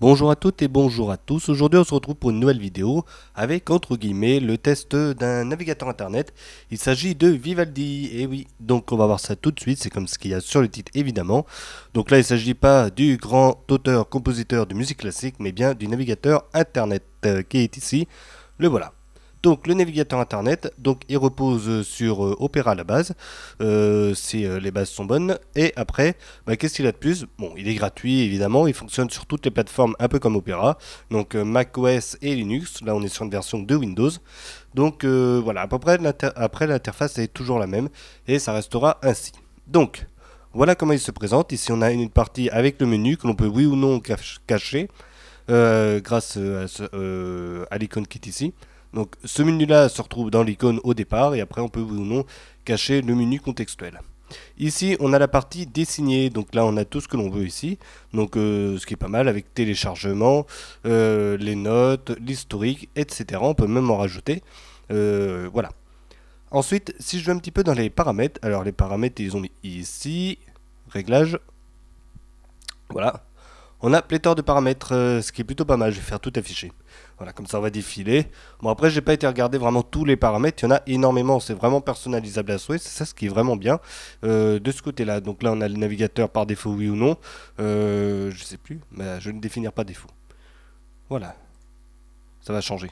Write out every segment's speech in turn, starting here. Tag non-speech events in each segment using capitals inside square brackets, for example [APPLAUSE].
Bonjour à toutes et bonjour à tous. Aujourd'hui, on se retrouve pour une nouvelle vidéo avec entre guillemets le test d'un navigateur internet. Il s'agit de Vivaldi. Et eh oui, donc on va voir ça tout de suite. C'est comme ce qu'il y a sur le titre évidemment. Donc là, il ne s'agit pas du grand auteur-compositeur de musique classique, mais bien du navigateur internet euh, qui est ici. Le voilà. Donc le navigateur internet, donc il repose euh, sur euh, Opera à la base, euh, si les bases sont bonnes. Et après, bah, qu'est-ce qu'il a de plus Bon, il est gratuit évidemment, il fonctionne sur toutes les plateformes un peu comme Opera, donc macOS et Linux. Là on est sur une version de Windows. Donc voilà, à peu près après l'interface est toujours la même et ça restera ainsi. Donc voilà comment il se présente. Ici on a une partie avec le menu que l'on peut oui ou non cacher grâce à, à l'icône qui est ici. Donc ce menu-là se retrouve dans l'icône au départ et après on peut ou non cacher le menu contextuel. Ici, on a la partie dessinée, donc là on a tout ce que l'on veut ici, donc euh, ce qui est pas mal avec téléchargement, euh, les notes, l'historique, etc. On peut même en rajouter, euh, voilà. Ensuite, si je vais un petit peu dans les paramètres, alors les paramètres ils ont mis ici, réglages, voilà, on a pléthore de paramètres, euh, ce qui est plutôt pas mal. Je vais faire tout afficher. Voilà, comme ça on va défiler. Bon, après, j'ai pas été regarder vraiment tous les paramètres. Il y en a énormément. C'est vraiment personnalisable à souhait. C'est ça ce qui est vraiment bien euh, de ce côté-là. Donc là, on a le navigateur par défaut, oui ou non. je euh, je sais plus, mais je ne définir pas défaut. Voilà. Ça va changer.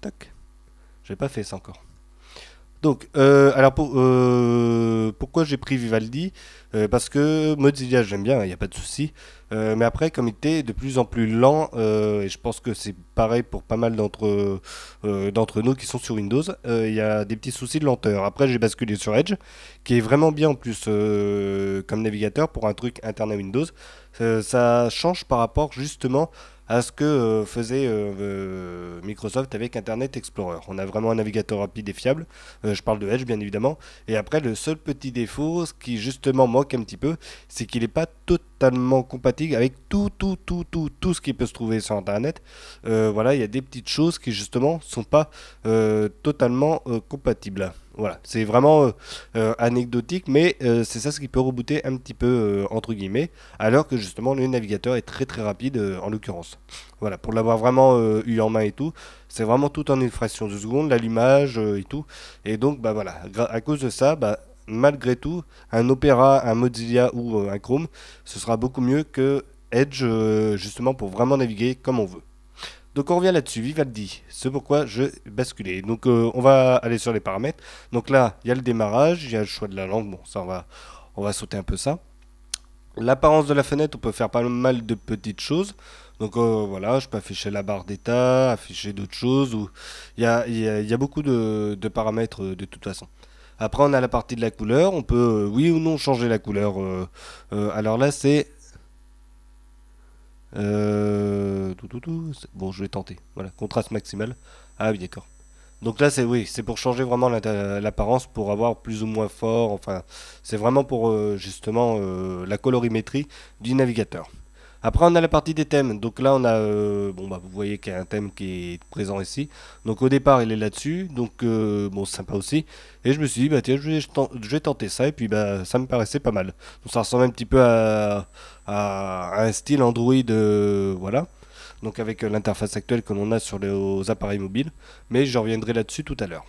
Tac. J'ai pas fait ça encore. Donc, euh, alors pour, euh, pourquoi j'ai pris Vivaldi euh, Parce que Mozilla, j'aime bien, il n'y a pas de souci. mais après, comme il était de plus en plus lent, et je pense que c'est pareil pour pas mal d'entre d'entre nous qui sont sur Windows, il y a des petits soucis de lenteur. Après, j'ai basculé sur Edge, qui est vraiment bien en plus comme navigateur pour un truc interne à Windows. ça change par rapport justement à ce que euh, faisait euh, euh, Microsoft avec Internet Explorer. On a vraiment un navigateur rapide et fiable. je parle de Edge, bien évidemment. Et après, le seul petit défaut, ce qui justement manque un petit peu, c'est qu'il n'est pas totalement compatible avec tout, tout, tout, tout, tout ce qui peut se trouver sur Internet. voilà, il y a des petites choses qui justement sont pas totalement compatibles. Voilà, c'est vraiment euh, euh, anecdotique, mais euh, c'est ça ce qui peut rebooter un petit peu, entre guillemets, alors que justement le navigateur est très très rapide en l'occurrence. Voilà, pour l'avoir vraiment eu en main et tout, c'est vraiment tout en une fraction de seconde, l'allumage et tout. Et donc, bah voilà, à cause de ça, bah, malgré tout, un Opera, un Mozilla ou un Chrome, ce sera beaucoup mieux que Edge, justement, pour vraiment naviguer comme on veut. Donc on revient là-dessus, Vivaldi, c'est pourquoi je basculais. Donc euh, on va aller sur les paramètres. Donc là, il y a le démarrage, il y a le choix de la langue, bon ça on va, on va sauter un peu ça. L'apparence de la fenêtre, on peut faire pas mal de petites choses. Donc euh, voilà, je peux afficher la barre d'état, afficher d'autres choses. Il, y a, beaucoup de, paramètres euh, de toute façon. Après, on a la partie de la couleur. On peut, oui ou non, changer la couleur. alors là, c'est euh... Bon, je vais tenter. Voilà, contraste maximal. Ah oui, d'accord. Donc là, c'est oui, c'est pour changer vraiment l'apparence, pour avoir plus ou moins fort. Enfin, c'est vraiment pour euh, justement euh, la colorimétrie du navigateur. Après, on a la partie des thèmes. Donc là, on a, euh, bon bah, vous voyez qu'il y a un thème qui est présent ici. Donc au départ, il est là-dessus. Donc euh, bon, sympa aussi. Et je me suis dit, bah tiens, je vais, tenter ça. Et puis bah, ça me paraissait pas mal. Donc ça ressemble un petit peu à, un style Android, euh, voilà. Donc avec l'interface actuelle que l'on a sur les, appareils mobiles. Mais je reviendrai là-dessus tout à l'heure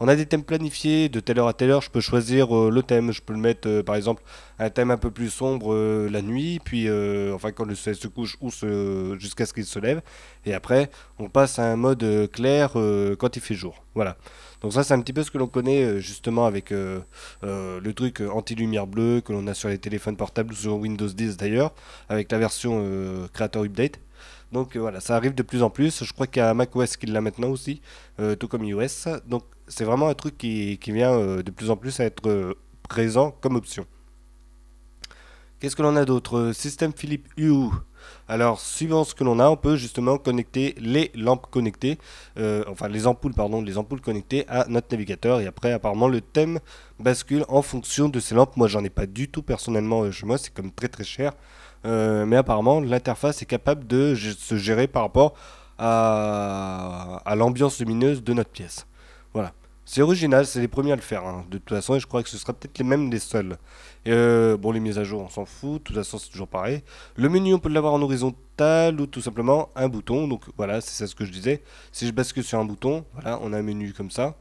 on a des thèmes planifiés de telle heure à telle heure. Je peux choisir euh, le thème. Je peux le mettre, euh, par exemple, un thème un peu plus sombre euh, la nuit, puis enfin quand le soleil se couche ou se... jusqu'à ce qu'il se lève. Et après, on passe à un mode clair quand il fait jour. Voilà. Donc ça, c'est un petit peu ce que l'on connaît justement avec le truc anti-lumière bleue que l'on a sur les téléphones portables ou sur Windows 10 d'ailleurs, avec la version Creator Update. Donc voilà, ça arrive de plus en plus. Je crois qu'il y a macOS qui l'a maintenant aussi, tout comme iOS. Donc c'est vraiment un truc qui, vient euh, de plus en plus à être euh, présent comme option. Qu'est-ce que l'on a d'autre euh, Système Philippe Hue. Alors, suivant ce que l'on a, on peut justement connecter les lampes connectées, enfin les ampoules, pardon, les ampoules connectées à notre navigateur. Et après, apparemment, le thème bascule en fonction de ces lampes. Moi, j'en ai pas du tout personnellement chez moi, c'est comme très très cher. mais apparemment, l'interface est capable de se gérer par rapport à, à l'ambiance lumineuse de notre pièce. C'est original, c'est les premiers à le faire. Hein. De toute façon, et je crois que ce sera peut-être les mêmes, les seuls. Euh, bon, les mises à jour, on s'en fout. De toute façon, c'est toujours pareil. Le menu, on peut l'avoir en horizontal ou tout simplement un bouton. Donc voilà, c'est ça ce que je disais. Si je bascule sur un bouton, voilà, on a un menu comme ça.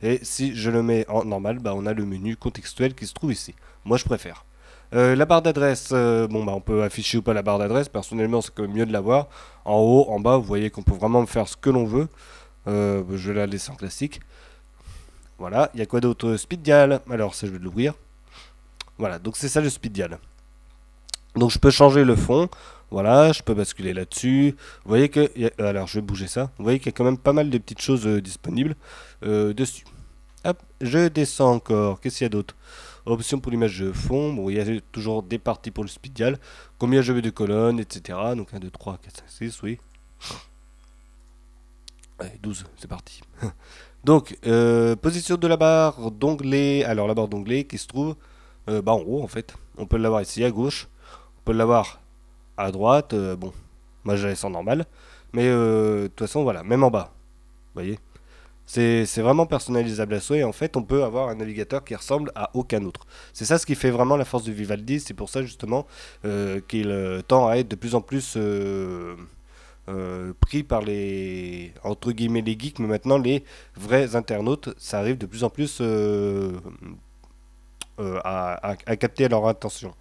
Et si je le mets en normal, bah, on a le menu contextuel qui se trouve ici. Moi, je préfère. Euh, la barre d'adresse, euh, bon bah on peut afficher ou pas la barre d'adresse, personnellement c'est quand même mieux de l'avoir. En haut, en bas, vous voyez qu'on peut vraiment faire ce que l'on veut. je vais la laisser en classique. Voilà, il y a quoi d'autre Speed Dial. Alors, ça, je vais l'ouvrir. Voilà, donc c'est ça le Speed Dial. Donc, je peux changer le fond. Voilà, je peux basculer là-dessus. Vous voyez que... Euh, alors, je vais bouger ça. Vous voyez qu'il y a quand même pas mal de petites choses euh, disponibles euh, dessus. Hop, je descends encore. Qu'est-ce qu'il y a d'autre Option pour l'image de fond. Bon, il y a toujours des parties pour le speed dial. Combien je veux de colonnes, etc. Donc 1, 2, 3, 4, 5, 6, oui. Allez, 12, c'est parti. [LAUGHS] Donc, euh, position de la barre d'onglet. Alors, la barre d'onglet qui se trouve euh, bah, en haut, en fait. On peut l'avoir ici à gauche. On peut l'avoir à droite. Euh, bon, moi, je la normal. Mais de toute façon, voilà, même en bas. Vous voyez c'est vraiment personnalisable à et En fait, on peut avoir un navigateur qui ressemble à aucun autre. C'est ça ce qui fait vraiment la force du Vivaldi. C'est pour ça, justement, qu'il tend à être de plus en plus euh, pris par les entre guillemets les geeks, mais maintenant les vrais internautes, ça arrive de plus en plus euh, euh, à, capter leur attention.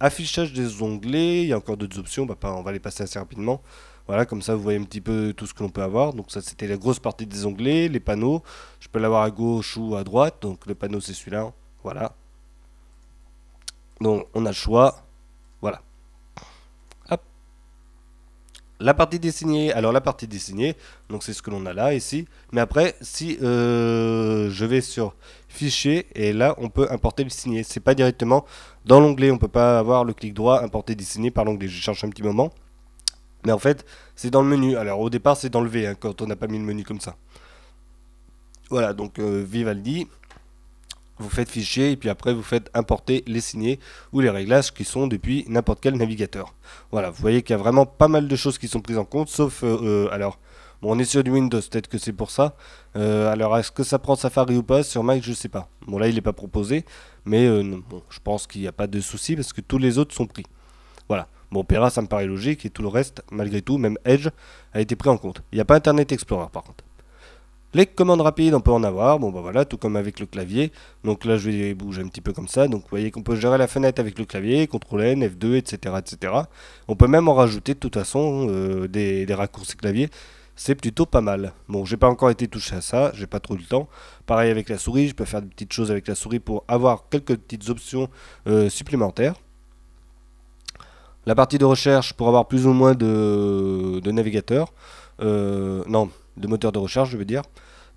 Affichage des onglets, il y a encore d'autres options, bah, on va les passer assez rapidement. Voilà, comme ça vous voyez un petit peu tout ce que l'on peut avoir. Donc ça c'était la grosse partie des onglets, les panneaux. Je peux l'avoir à gauche ou à droite. Donc le panneau c'est celui-là. Voilà. Donc on a le choix. Voilà. La partie dessinée, alors la partie dessinée, donc c'est ce que l'on a là ici. Mais après, si euh, je vais sur fichier et là on peut importer le signé, c'est pas directement dans l'onglet, on peut pas avoir le clic droit importer dessiné par l'onglet. Je cherche un petit moment, mais en fait c'est dans le menu. Alors au départ c'est dans le V hein, quand on n'a pas mis le menu comme ça. Voilà donc euh, Vivaldi vous faites fichier et puis après vous faites importer les signés ou les réglages qui sont depuis n'importe quel navigateur. Voilà, vous voyez qu'il y a vraiment pas mal de choses qui sont prises en compte, sauf euh, euh, alors. on est sur du Windows, peut-être que c'est pour ça. Euh, alors, est-ce que ça prend Safari ou pas Sur Mac, je ne sais pas. Bon, là, il n'est pas proposé, mais je pense qu'il n'y a pas de souci parce que tous les autres sont pris. Voilà. Bon, Opera, ça me paraît logique et tout le reste, malgré tout, même Edge, a été pris en compte. Il n'y a pas Internet Explorer, par contre. Les commandes rapides, on peut en avoir, bon bah voilà, tout comme avec le clavier. Donc là, je vais bouger un petit peu comme ça. Donc vous voyez qu'on peut gérer la fenêtre avec le clavier, CTRL N, F2, etc. etc. On peut même en rajouter de toute façon euh, des, raccourcis clavier. C'est plutôt pas mal. Bon, j'ai pas encore été touché à ça, j'ai pas trop le temps. Pareil avec la souris, je peux faire des petites choses avec la souris pour avoir quelques petites options euh, supplémentaires. La partie de recherche pour avoir plus ou moins de, navigateurs. Euh, non, de moteur de recherche, je veux dire.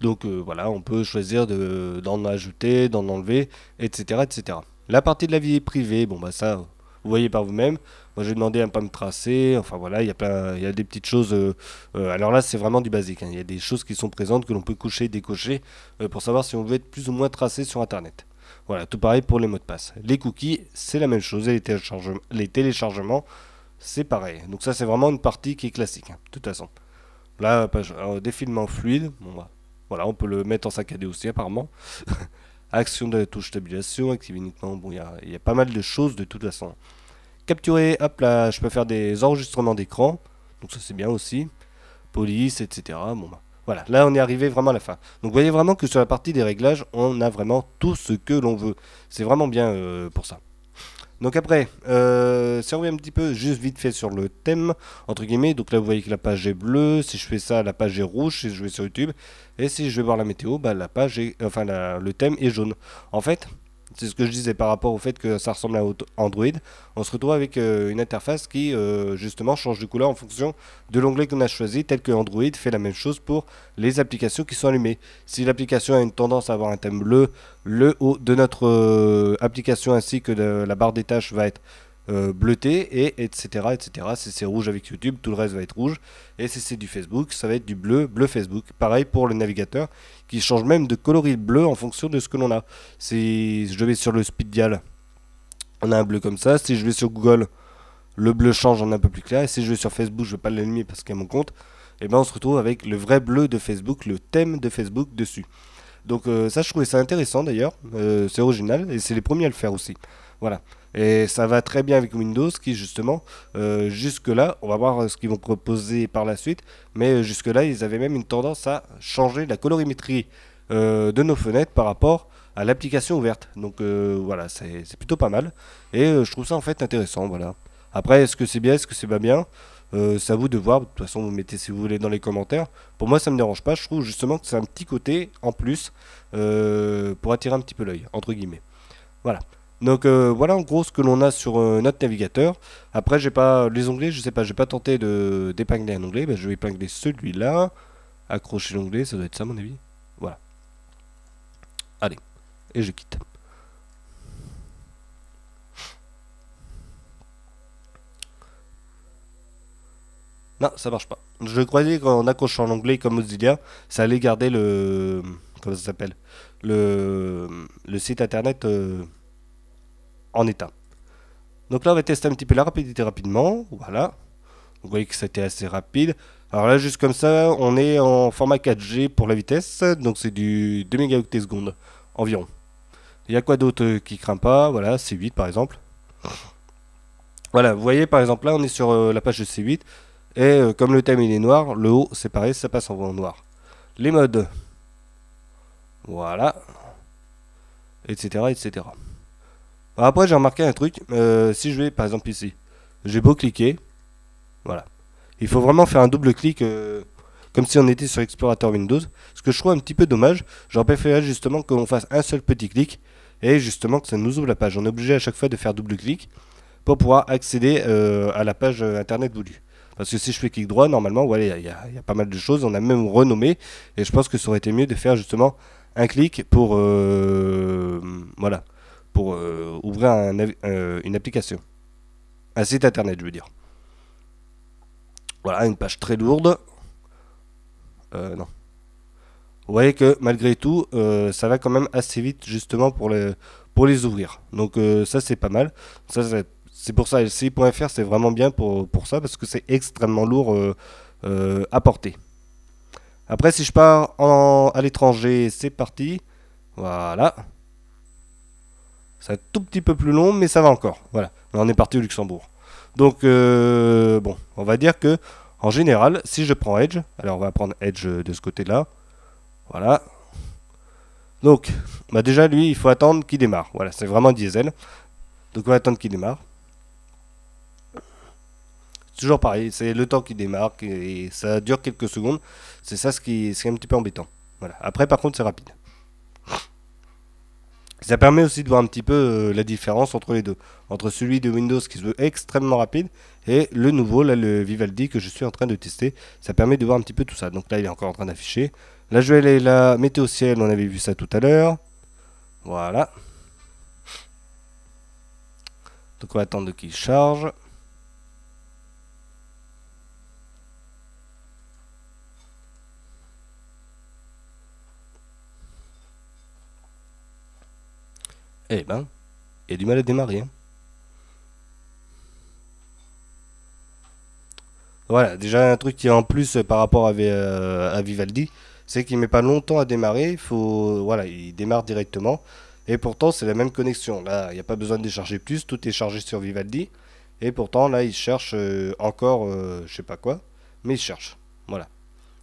Donc euh, voilà, on peut choisir d'en ajouter, d'en enlever, etc., etc. La partie de la vie privée, bon bah ça, vous voyez par vous-même. Moi j'ai demandé à ne pas me tracer, enfin voilà, il y a il des petites choses. Euh, euh, alors là c'est vraiment du basique, hein. il y a des choses qui sont présentes que l'on peut cocher, décocher pour savoir si on veut être plus ou moins tracé sur Internet. Voilà, tout pareil pour les mots de passe. Les cookies, c'est la même chose, et les, les téléchargements, c'est pareil. Donc ça c'est vraiment une partie qui est classique, hein, de toute façon. Là, défilement fluide. Bah, voilà, on peut le mettre en saccadé aussi, apparemment. [LAUGHS] Action de la touche stabilisation, active uniquement. Bon, il y, a pas mal de choses de toute façon. Capturer, hop là, je peux faire des enregistrements d'écran. Donc, ça, c'est bien aussi. Police, etc. Bon, bah, voilà, là on est arrivé vraiment à la fin. Donc vous voyez vraiment que sur la partie des réglages, on a vraiment tout ce que l'on veut. C'est vraiment bien euh, pour ça. Donc après, euh, si on revient un petit peu juste vite fait sur le thème, entre guillemets, donc là vous voyez que la page est bleue, si je fais ça, la page est rouge, si je vais sur YouTube, et si je vais voir la météo, bah, la page enfin la, le thème est jaune. En fait, c'est ce que je disais par rapport au fait que ça ressemble à Android. On se retrouve avec euh, une interface qui euh, justement change de couleur en fonction de l'onglet qu'on a choisi, tel que Android fait la même chose pour les applications qui sont allumées. Si l'application a une tendance à avoir un thème bleu, le haut de notre euh, application ainsi que la barre des tâches va être euh, bleuté et etc etc c'est rouge avec YouTube tout le reste va être rouge et si c'est du Facebook ça va être du bleu bleu Facebook pareil pour le navigateur qui change même de coloris bleu en fonction de ce que l'on a si je vais sur le speed dial on a un bleu comme ça si je vais sur Google le bleu change en un peu plus clair et si je vais sur Facebook je vais pas l'allumer parce qu'il y a mon compte et eh ben on se retrouve avec le vrai bleu de Facebook le thème de Facebook dessus donc euh, ça je trouvais ça intéressant d'ailleurs euh, c'est original et c'est les premiers à le faire aussi voilà et ça va très bien avec Windows qui justement, euh, jusque-là, on va voir ce qu'ils vont proposer par la suite, mais euh, jusque-là, ils avaient même une tendance à changer la colorimétrie euh, de nos fenêtres par rapport à l'application ouverte. Donc voilà, c'est plutôt pas mal. Et je trouve ça en fait intéressant. Voilà. Après, est-ce que c'est bien, est-ce que c'est pas bien c'est à vous de voir. De toute façon, vous mettez si vous voulez dans les commentaires. Pour moi, ça me dérange pas. Je trouve justement que c'est un petit côté en plus pour attirer un petit peu l'œil, entre guillemets. Voilà. Donc euh, voilà en gros ce que l'on a sur euh, notre navigateur. Après j'ai pas les onglets, je sais pas, j'ai pas tenté de d'épingler un onglet, ben, je vais épingler celui-là. Accrocher l'onglet, ça doit être ça à mon avis. Voilà. Allez, et je quitte. Non, ça marche pas. Je croyais qu'en accrochant l'onglet comme Mozilla, ça allait garder le. Comment ça s'appelle le... le site internet. Euh, en état. Donc là, on va tester un petit peu la rapidité rapidement. Voilà. Vous voyez que c'était assez rapide. Alors là, juste comme ça, on est en format 4G pour la vitesse. Donc c'est du 2 mégaoctets secondes environ. Il y a quoi d'autre euh, qui craint pas Voilà, C8 par exemple. Voilà, vous voyez par exemple là, on est sur euh, la page de C8. Et euh, comme le thème il est noir, le haut c'est pareil, ça passe en noir. Les modes. Voilà. Etc. Etc. Bah, après, j'ai remarqué un truc. Euh, si je vais, par exemple, ici, j'ai beau cliquer. Voilà. Il faut vraiment faire un double clic, euh, comme si on était sur l'explorateur Windows. Ce que je trouve un petit peu dommage. J'aurais préféré justement qu'on fasse un seul petit clic et justement que ça nous ouvre la page. On est obligé à chaque fois de faire double clic pour pouvoir accéder euh, à la page internet voulue. Parce que si je fais clic droit, normalement, il y, y, a pas mal de choses. On a même renommé. Et je pense que ça aurait été mieux de faire justement un clic pour. voilà pour euh, ouvrir euh, une application. Un site internet, je veux dire. Voilà, une page très lourde. Euh, non. Vous voyez que malgré tout, ça va quand même assez vite justement pour les, pour les ouvrir. Donc ça, c'est pas mal. Ça, c'est pour ça, LCI.fr, c'est vraiment bien pour, ça parce que c'est extrêmement lourd à porter. Après, si je pars à l'étranger, c'est parti. Voilà. C'est un tout petit peu plus long, mais ça va encore. Voilà, on est parti au Luxembourg. Donc, euh, bon, on va dire que, en général, si je prends Edge, alors on va prendre Edge euh, de ce côté-là. Voilà. Donc, bah, déjà, lui, il faut attendre qu'il démarre. Voilà, c'est vraiment diesel. Donc, on va attendre qu'il démarre. Toujours pareil, c'est le temps qu'il démarre et ça dure quelques secondes. C'est ça ce qui, qui est un petit peu embêtant. Voilà. Après, par contre, c'est rapide ça permet aussi de voir un petit peu euh, la différence entre les deux, entre celui de Windows qui se veut extrêmement rapide et le nouveau, le Vivaldi que je suis en train de tester. Ça permet de voir un petit peu tout ça. Donc là, il est encore en train d'afficher. Là, je vais aller la météo ciel, on avait vu ça tout à l'heure. Voilà. Donc on va attendre qu'il charge. Eh ben, il y a du mal à démarrer. Hein. Voilà, déjà un truc qui est en plus par rapport à, euh, Vivaldi, c'est qu'il met pas longtemps à démarrer, faut voilà, il démarre directement et pourtant c'est la même connexion. Là, il n'y a pas besoin de décharger plus, tout est chargé sur Vivaldi et pourtant là, il cherche euh, encore euh, je sais pas quoi, mais il cherche. Voilà.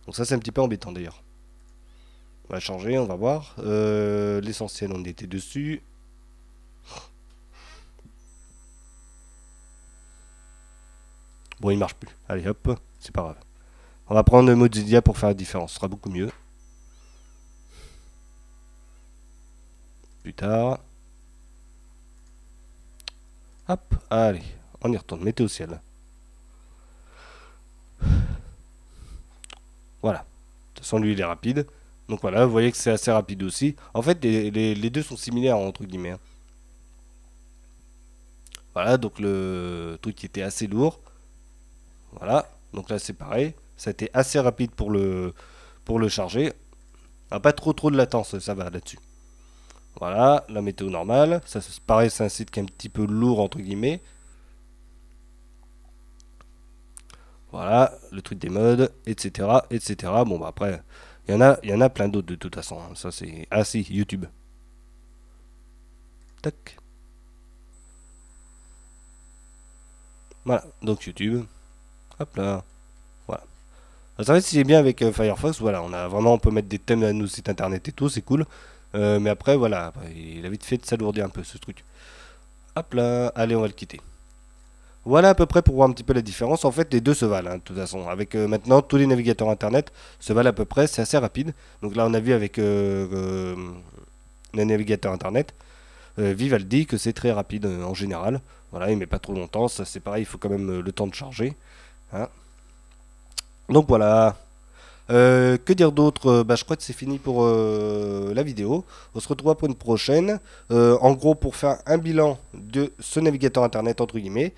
Donc ça c'est un petit peu embêtant d'ailleurs. On va changer, on va voir. L'essentiel on était dessus. Bon, il marche plus. Allez, hop, c'est pas grave. On va prendre le Mozilla pour faire la différence, ce sera beaucoup mieux. Plus tard. Hop, allez, on y retourne, mettez au ciel. Voilà. De toute façon, lui, il est rapide. Donc voilà, vous voyez que c'est assez rapide aussi. En fait, les, deux sont similaires, entre guillemets. Hein. Voilà, donc le truc qui était assez lourd. Voilà, donc là c'est pareil. Ça a été assez rapide pour le, pour le charger. Ah, pas trop trop de latence, ça va là-dessus. Voilà, la météo normale. Ça, paraît, c'est un site qui est un petit peu lourd, entre guillemets. Voilà, le truc des modes, etc. etc. Bon, bah après, il y, en a, y en a plein d'autres de toute façon. Hein. Ça, c'est. Ah, si, YouTube. Tac. Voilà, donc YouTube. Hop là. Voilà. Ça si c'est bien avec euh, Firefox, voilà, on a vraiment on peut mettre des thèmes à nos sites internet et tout, c'est cool. Euh, mais après, voilà, il a vite fait de s'alourdir un peu ce truc. Hop là, allez, on va le quitter. Voilà à peu près pour voir un petit peu la différence. En fait, les deux se valent, hein, de toute façon. Avec euh, maintenant, tous les navigateurs Internet se valent à peu près, c'est assez rapide. Donc là, on a vu avec les navigateurs Internet, Vivaldi que c'est très rapide en général. Voilà, il met pas trop longtemps, ça c'est pareil, il faut quand même le temps de charger. Hein. Donc voilà. Euh, que dire d'autre euh, bah, Je crois que c'est fini pour euh, la vidéo. On se retrouve pour une prochaine. en gros, pour faire un bilan de ce navigateur internet, entre guillemets.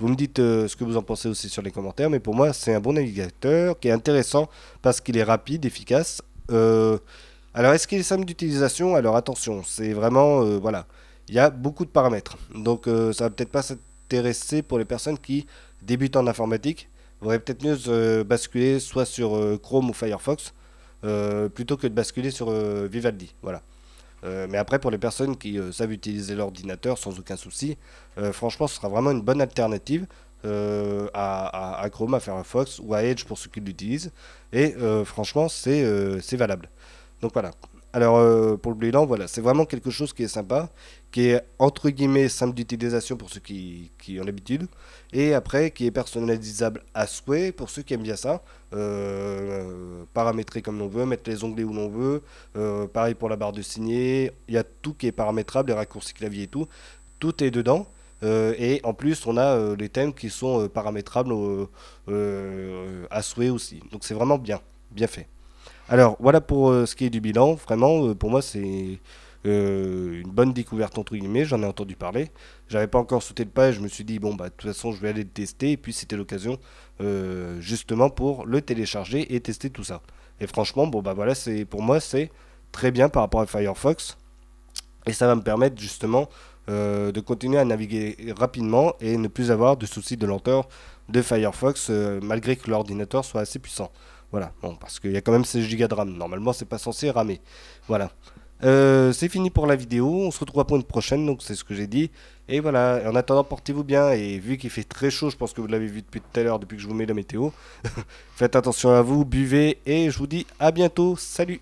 Vous me dites ce que vous en pensez aussi sur les commentaires. Mais pour moi, c'est un bon navigateur qui est intéressant parce qu'il est rapide, efficace. alors, est-ce qu'il est simple d'utilisation Alors, attention, c'est vraiment. voilà. Il y a beaucoup de paramètres. Donc, ça va peut-être pas s'intéresser pour les personnes qui débutent en informatique vaudrait peut-être mieux euh, basculer soit sur euh, Chrome ou Firefox euh, plutôt que de basculer sur Vivaldi. Voilà. mais après, pour les personnes qui savent utiliser l'ordinateur sans aucun souci, franchement, ce sera vraiment une bonne alternative à, à, à, Chrome, à Firefox ou à Edge pour ceux qui l'utilisent. Et franchement, c'est valable. Donc voilà. Alors, euh, pour le blanc, voilà, c'est vraiment quelque chose qui est sympa, qui est entre guillemets simple d'utilisation pour ceux qui, qui ont l'habitude, et après qui est personnalisable à souhait pour ceux qui aiment bien ça, euh, paramétrer comme l'on veut, mettre les onglets où l'on veut, euh, pareil pour la barre de signer, il y a tout qui est paramétrable, les raccourcis clavier et tout, tout est dedans. et en plus, on a les thèmes qui sont paramétrables à souhait aussi. Donc c'est vraiment bien, bien fait. Alors voilà pour euh, ce qui est du bilan. Vraiment, euh, pour moi, c'est euh, une bonne découverte entre guillemets. J'en ai entendu parler. J'avais pas encore sauté le page. je me suis dit bon bah de toute façon, je vais aller le tester. Et puis c'était l'occasion justement pour le télécharger et tester tout ça. Et franchement, bon bah voilà, c'est pour moi c'est très bien par rapport à Firefox. Et ça va me permettre justement de continuer à naviguer rapidement et ne plus avoir de soucis de lenteur de Firefox malgré que l'ordinateur soit assez puissant. Voilà, bon, parce qu'il y a quand même 16 Go de RAM. Normalement, c'est pas censé ramer. Voilà. Euh, c'est fini pour la vidéo. On se retrouve pour une prochaine, donc c'est ce que j'ai dit. Et voilà, en attendant, portez-vous bien. Et vu qu'il fait très chaud, je pense que vous l'avez vu depuis tout à l'heure, depuis que je vous mets la météo. [LAUGHS] Faites attention à vous, buvez, et je vous dis à bientôt. Salut